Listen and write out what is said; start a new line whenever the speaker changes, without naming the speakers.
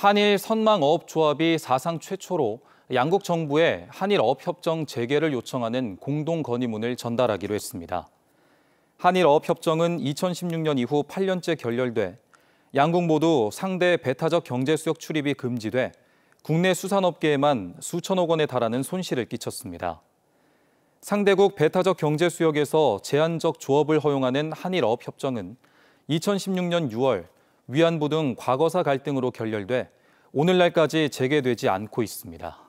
한일 선망어업조합이 사상 최초로 양국 정부에 한일어업협정 재개를 요청하는 공동 건의문을 전달하기로 했습니다. 한일어업협정은 2016년 이후 8년째 결렬돼 양국 모두 상대 배타적 경제수역 출입이 금지돼 국내 수산업계에만 수천억 원에 달하는 손실을 끼쳤습니다. 상대국 배타적 경제수역에서 제한적 조업을 허용하는 한일어업협정은 2016년 6월 위안부 등 과거사 갈등으로 결렬돼 오늘날까지 재개되지 않고 있습니다.